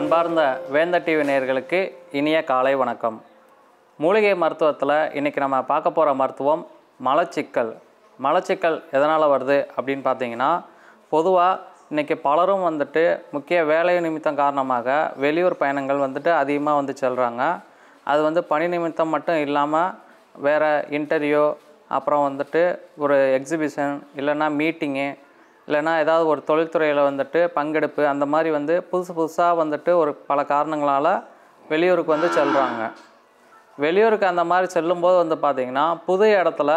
அன்பார்ந்த வேந்த டிவி நேர்களுக்கு இனிய காலை வணக்கம் மூலிகை மருத்துவத்தில் இன்றைக்கி நம்ம பார்க்க போகிற மருத்துவம் மலச்சிக்கல் மலச்சிக்கல் எதனால் வருது அப்படின்னு பார்த்தீங்கன்னா பொதுவாக இன்றைக்கி பலரும் வந்துட்டு முக்கிய வேலை நிமித்தம் காரணமாக வெளியூர் பயணங்கள் வந்துட்டு அதிகமாக வந்து செல்கிறாங்க அது வந்து பணி நிமித்தம் மட்டும் இல்லாமல் வேறு இன்டர்வியூ அப்புறம் வந்துட்டு ஒரு எக்ஸிபிஷன் இல்லைன்னா மீட்டிங்கு இல்லைனா ஏதாவது ஒரு தொழில்துறையில் வந்துட்டு பங்கெடுப்பு அந்த மாதிரி வந்து புதுசு புதுசாக வந்துட்டு ஒரு பல காரணங்களால் வெளியூருக்கு வந்து செல்கிறாங்க வெளியூருக்கு அந்த மாதிரி செல்லும்போது வந்து பார்த்திங்கன்னா புது இடத்துல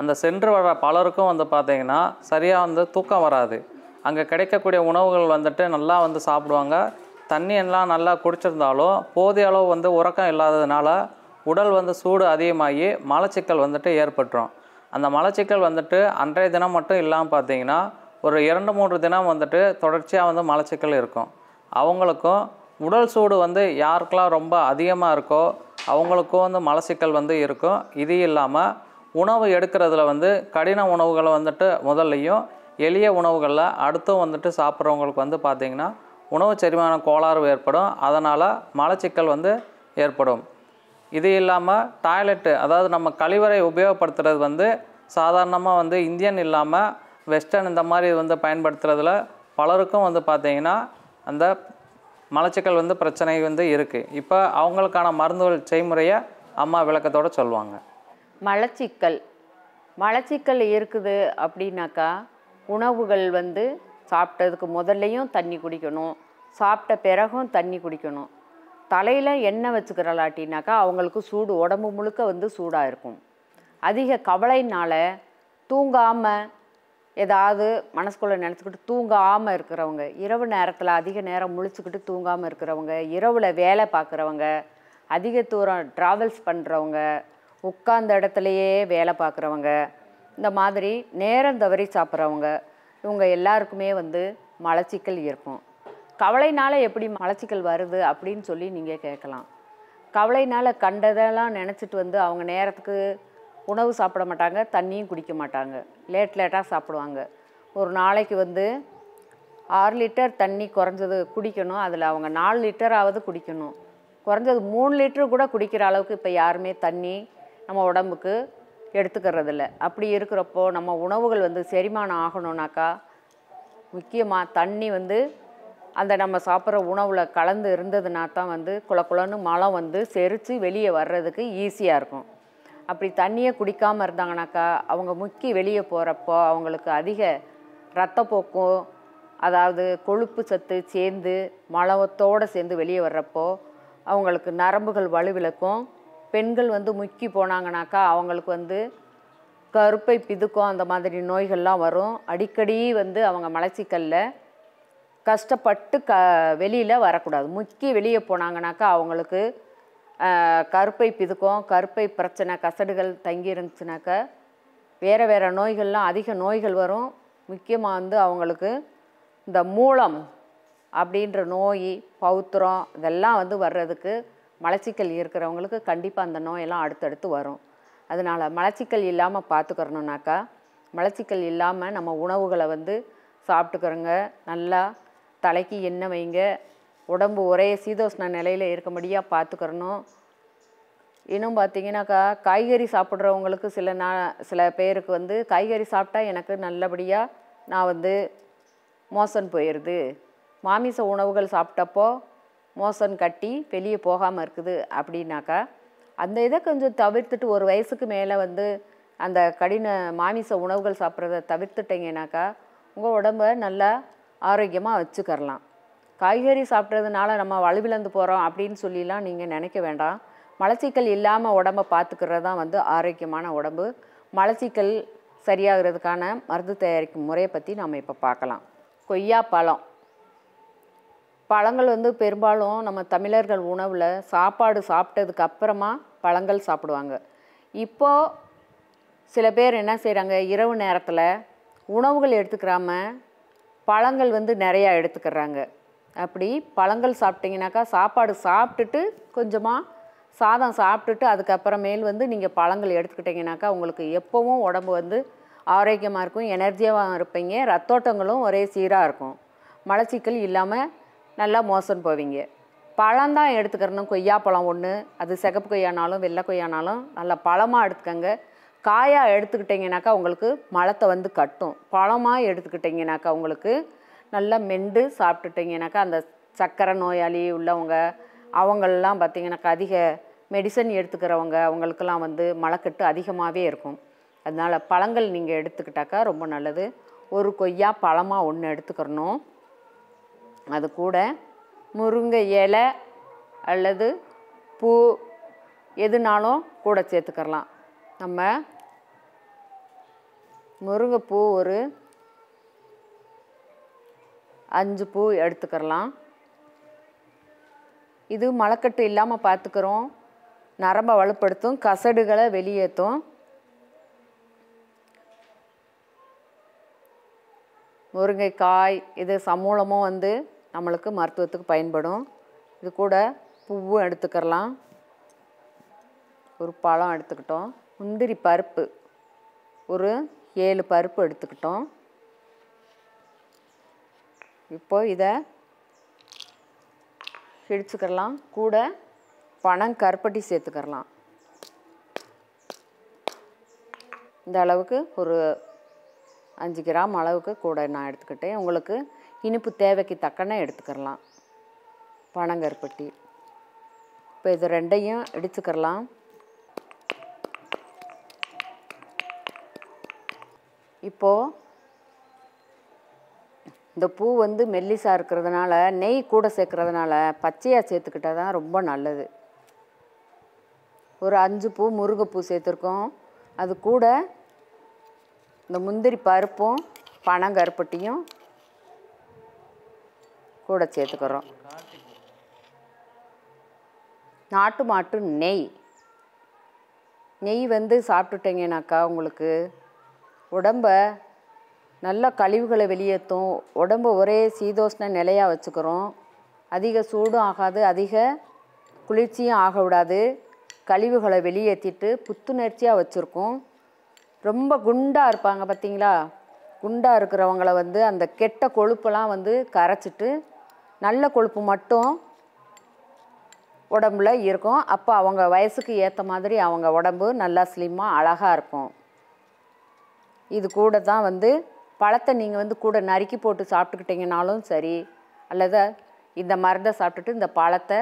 அந்த சென்று வர பலருக்கும் வந்து பார்த்திங்கன்னா சரியாக வந்து தூக்கம் வராது அங்கே கிடைக்கக்கூடிய உணவுகள் வந்துட்டு நல்லா வந்து சாப்பிடுவாங்க தண்ணி எல்லாம் நல்லா குடிச்சிருந்தாலும் போதிய அளவு வந்து உறக்கம் இல்லாததுனால உடல் வந்து சூடு அதிகமாகி மலச்சிக்கல் வந்துட்டு ஏற்பட்டுரும் அந்த மலச்சிக்கல் வந்துட்டு அன்றைய தினம் மட்டும் இல்லாமல் பார்த்தீங்கன்னா ஒரு இரண்டு மூன்று தினம் வந்துட்டு தொடர்ச்சியாக வந்து மலச்சிக்கல் இருக்கும் அவங்களுக்கும் உடல் சூடு வந்து யாருக்கெல்லாம் ரொம்ப அதிகமாக இருக்கோ அவங்களுக்கும் வந்து மலச்சிக்கல் வந்து இருக்கும் இது இல்லாமல் உணவு எடுக்கிறதுல வந்து கடின உணவுகளை வந்துட்டு முதல்லையும் எளிய உணவுகளில் அடுத்தும் வந்துட்டு சாப்பிட்றவங்களுக்கு வந்து பார்த்திங்கன்னா உணவு செரிமான கோளாறு ஏற்படும் அதனால் மலச்சிக்கல் வந்து ஏற்படும் இது இல்லாமல் டாய்லெட்டு அதாவது நம்ம கழிவறை உபயோகப்படுத்துகிறது வந்து சாதாரணமாக வந்து இந்தியன் இல்லாமல் வெஸ்டர்ன் இந்த மாதிரி வந்து பயன்படுத்துகிறதுல பலருக்கும் வந்து பார்த்திங்கன்னா அந்த மலச்சிக்கல் வந்து பிரச்சனை வந்து இருக்குது இப்போ அவங்களுக்கான மருந்துகள் செய்முறையை அம்மா விளக்கத்தோடு சொல்லுவாங்க மலச்சிக்கல் மலச்சிக்கல் இருக்குது அப்படின்னாக்கா உணவுகள் வந்து சாப்பிட்டதுக்கு முதல்லையும் தண்ணி குடிக்கணும் சாப்பிட்ட பிறகும் தண்ணி குடிக்கணும் தலையில் எண்ணெய் வச்சுக்கிறலாட்டினாக்கா அவங்களுக்கு சூடு உடம்பு முழுக்க வந்து சூடாக இருக்கும் அதிக கவலையினால் தூங்காமல் ஏதாவது மனசுக்குள்ளே நினச்சிக்கிட்டு தூங்காமல் இருக்கிறவங்க இரவு நேரத்தில் அதிக நேரம் முழிச்சுக்கிட்டு தூங்காமல் இருக்கிறவங்க இரவில் வேலை பார்க்குறவங்க அதிக தூரம் ட்ராவல்ஸ் பண்ணுறவங்க உட்கார்ந்த இடத்துலையே வேலை பார்க்குறவங்க இந்த மாதிரி நேரம் தவறி சாப்பிட்றவங்க இவங்க எல்லாருக்குமே வந்து மலச்சிக்கல் இருக்கும் கவலைனால் எப்படி மலச்சிக்கல் வருது அப்படின்னு சொல்லி நீங்கள் கேட்கலாம் கவலைனால் கண்டதெல்லாம் நினச்சிட்டு வந்து அவங்க நேரத்துக்கு உணவு சாப்பிட மாட்டாங்க தண்ணியும் குடிக்க மாட்டாங்க லேட் லேட்டாக சாப்பிடுவாங்க ஒரு நாளைக்கு வந்து ஆறு லிட்டர் தண்ணி குறைஞ்சது குடிக்கணும் அதில் அவங்க நாலு லிட்டராவது குடிக்கணும் குறைஞ்சது மூணு லிட்டரு கூட குடிக்கிற அளவுக்கு இப்போ யாருமே தண்ணி நம்ம உடம்புக்கு எடுத்துக்கிறதில்ல அப்படி இருக்கிறப்போ நம்ம உணவுகள் வந்து செரிமானம் ஆகணும்னாக்கா முக்கியமாக தண்ணி வந்து அந்த நம்ம சாப்பிட்ற உணவில் கலந்து இருந்ததுனா தான் வந்து குளக்குளன்னு மலம் வந்து செரித்து வெளியே வர்றதுக்கு ஈஸியாக இருக்கும் அப்படி தண்ணியை குடிக்காமல் இருந்தாங்கனாக்கா அவங்க முக்கி வெளியே போகிறப்போ அவங்களுக்கு அதிக ரத்தப்போக்கும் அதாவது கொழுப்பு சத்து சேர்ந்து மலவத்தோடு சேர்ந்து வெளியே வர்றப்போ அவங்களுக்கு நரம்புகள் வலுவிழக்கும் பெண்கள் வந்து முக்கி போனாங்கனாக்கா அவங்களுக்கு வந்து கருப்பை பிதுக்கும் அந்த மாதிரி நோய்கள்லாம் வரும் அடிக்கடி வந்து அவங்க மலச்சிக்கல்ல கஷ்டப்பட்டு க வெளியில் வரக்கூடாது முக்கி வெளியே போனாங்கனாக்கா அவங்களுக்கு கருப்பை பிதுக்கும் கருப்பை பிரச்சனை கசடுகள் தங்கி இருந்துச்சுனாக்க வேறு வேறு நோய்கள்லாம் அதிக நோய்கள் வரும் முக்கியமாக வந்து அவங்களுக்கு இந்த மூலம் அப்படின்ற நோய் பௌத்திரம் இதெல்லாம் வந்து வர்றதுக்கு மலச்சிக்கல் இருக்கிறவங்களுக்கு கண்டிப்பாக அந்த நோயெல்லாம் அடுத்தடுத்து வரும் அதனால் மலச்சிக்கல் இல்லாமல் பார்த்துக்கிறணுனாக்கா மலச்சிக்கல் இல்லாமல் நம்ம உணவுகளை வந்து சாப்பிட்டுக்கிறோங்க நல்லா தலைக்கு எண்ணெய் வைங்க உடம்பு ஒரே சீதோஷ்ண நிலையில் இருக்கும்படியாக பார்த்துக்கிறணும் இன்னும் பார்த்தீங்கன்னாக்கா காய்கறி சாப்பிட்றவங்களுக்கு சில நா சில பேருக்கு வந்து காய்கறி சாப்பிட்டா எனக்கு நல்லபடியாக நான் வந்து மோசன் போயிடுது மாமிச உணவுகள் சாப்பிட்டப்போ மோசன் கட்டி வெளியே போகாமல் இருக்குது அப்படின்னாக்கா அந்த இதை கொஞ்சம் தவிர்த்துட்டு ஒரு வயசுக்கு மேலே வந்து அந்த கடின மாமிச உணவுகள் சாப்பிட்றத தவிர்த்துட்டிங்கனாக்கா உங்கள் உடம்பை நல்லா ஆரோக்கியமாக வச்சுக்கரலாம் காய்கறி சாப்பிட்றதுனால நம்ம வலுவிழந்து போகிறோம் அப்படின்னு சொல்லிலாம் நீங்கள் நினைக்க வேண்டாம் மலச்சிக்கல் இல்லாமல் உடம்பை பார்த்துக்கிறது தான் வந்து ஆரோக்கியமான உடம்பு மலச்சிக்கல் சரியாகிறதுக்கான மருந்து தயாரிக்கும் முறையை பற்றி நம்ம இப்போ பார்க்கலாம் கொய்யா பழம் பழங்கள் வந்து பெரும்பாலும் நம்ம தமிழர்கள் உணவில் சாப்பாடு சாப்பிட்டதுக்கு அப்புறமா பழங்கள் சாப்பிடுவாங்க இப்போது சில பேர் என்ன செய்கிறாங்க இரவு நேரத்தில் உணவுகள் எடுத்துக்கிறாம பழங்கள் வந்து நிறையா எடுத்துக்கிறாங்க அப்படி பழங்கள் சாப்பிட்டீங்கனாக்கா சாப்பாடு சாப்பிட்டுட்டு கொஞ்சமாக சாதம் சாப்பிட்டுட்டு அதுக்கப்புறமேல் வந்து நீங்கள் பழங்கள் எடுத்துக்கிட்டிங்கனாக்கா உங்களுக்கு எப்போவும் உடம்பு வந்து ஆரோக்கியமாக இருக்கும் எனர்ஜியாகவும் இருப்பீங்க ரத்தோட்டங்களும் ஒரே சீராக இருக்கும் மலச்சிக்கல் இல்லாமல் நல்லா மோசம் போவீங்க பழம்தான் எடுத்துக்கிறணும் கொய்யாப்பழம் ஒன்று அது சிகப்பு கொய்யானாலும் வெள்ளை கொய்யானாலும் நல்லா பழமாக எடுத்துக்கோங்க காயாக எடுத்துக்கிட்டிங்கனாக்கா உங்களுக்கு மலத்தை வந்து கட்டும் பழமாக எடுத்துக்கிட்டிங்கனாக்கா உங்களுக்கு நல்லா மெண்டு சாப்பிட்டுட்டிங்கனாக்கா அந்த சர்க்கரை நோயாளி உள்ளவங்க அவங்களெலாம் பார்த்திங்கனாக்கா அதிக மெடிசன் எடுத்துக்கிறவங்க அவங்களுக்கெல்லாம் வந்து மலக்கட்டு அதிகமாகவே இருக்கும் அதனால் பழங்கள் நீங்கள் எடுத்துக்கிட்டாக்கா ரொம்ப நல்லது ஒரு கொய்யா பழமாக ஒன்று எடுத்துக்கிறணும் அது கூட முருங்கை இலை அல்லது பூ எதுனாலும் கூட சேர்த்துக்கரலாம் நம்ம முருங்கைப்பூ ஒரு அஞ்சு பூ எடுத்துக்கிறலாம் இது மலக்கட்டு இல்லாமல் பார்த்துக்கிறோம் நரம்பை வலுப்படுத்தும் கசடுகளை வெளியேற்றும் முருங்கைக்காய் இது சமூலமும் வந்து நம்மளுக்கு மருத்துவத்துக்கு பயன்படும் இது கூட பூவும் எடுத்துக்கிறலாம் ஒரு பழம் எடுத்துக்கிட்டோம் முந்திரி பருப்பு ஒரு ஏழு பருப்பு எடுத்துக்கிட்டோம் இப்போ இதை கிழிச்சுக்கிறலாம் கூட பணம் கருப்பட்டி சேர்த்துக்கிறலாம் இந்த அளவுக்கு ஒரு அஞ்சு கிராம் அளவுக்கு கூட நான் எடுத்துக்கிட்டேன் உங்களுக்கு இனிப்பு தேவைக்கு தக்கன எடுத்துக்கிறலாம் பனங்கருப்பட்டி இப்போ இது ரெண்டையும் இடிச்சுக்கிறலாம் இப்போது இந்த பூ வந்து மெல்லிசாக இருக்கிறதுனால நெய் கூட சேர்க்குறதுனால பச்சையாக சேர்த்துக்கிட்டால் தான் ரொம்ப நல்லது ஒரு அஞ்சு பூ முருங்கைப்பூ சேர்த்துருக்கோம் அது கூட இந்த முந்திரி பருப்பும் பனங்கருப்பட்டியும் கூட சேர்த்துக்கிறோம் நாட்டு மாட்டு நெய் நெய் வந்து சாப்பிட்டுட்டிங்கனாக்கா உங்களுக்கு உடம்பை நல்லா கழிவுகளை வெளியேற்றும் உடம்பு ஒரே சீதோஷ்ண நிலையாக வச்சுக்கிறோம் அதிக சூடும் ஆகாது அதிக குளிர்ச்சியும் ஆக விடாது கழிவுகளை வெளியேற்றிட்டு புத்துணர்ச்சியாக வச்சுருக்கோம் ரொம்ப குண்டாக இருப்பாங்க பார்த்தீங்களா குண்டாக இருக்கிறவங்கள வந்து அந்த கெட்ட கொழுப்பெல்லாம் வந்து கரைச்சிட்டு நல்ல கொழுப்பு மட்டும் உடம்புல இருக்கும் அப்போ அவங்க வயசுக்கு ஏற்ற மாதிரி அவங்க உடம்பு நல்லா ஸ்லிம்மாக அழகாக இருக்கும் இது கூட தான் வந்து பழத்தை நீங்கள் வந்து கூட நறுக்கி போட்டு சாப்பிட்டுக்கிட்டிங்கனாலும் சரி அல்லது இந்த மருந்தை சாப்பிட்டுட்டு இந்த பழத்தை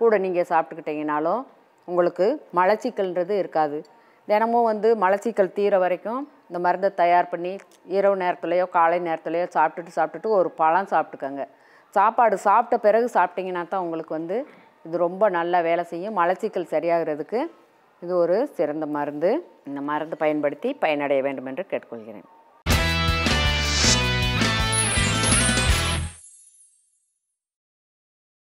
கூட நீங்கள் சாப்பிட்டுக்கிட்டிங்கனாலும் உங்களுக்கு மலச்சிக்கல்ன்றது இருக்காது தினமும் வந்து மலச்சிக்கல் தீர வரைக்கும் இந்த மருந்தை தயார் பண்ணி இரவு நேரத்துலையோ காலை நேரத்துலையோ சாப்பிட்டுட்டு சாப்பிட்டுட்டு ஒரு பழம் சாப்பிட்டுக்கோங்க சாப்பாடு சாப்பிட்ட பிறகு சாப்பிட்டிங்கன்னா தான் உங்களுக்கு வந்து இது ரொம்ப நல்லா வேலை செய்யும் மலச்சிக்கல் சரியாகிறதுக்கு இது ஒரு சிறந்த மருந்து இந்த மருந்து பயன்படுத்தி பயனடைய வேண்டும் என்று கேட்டுக்கொள்கிறேன்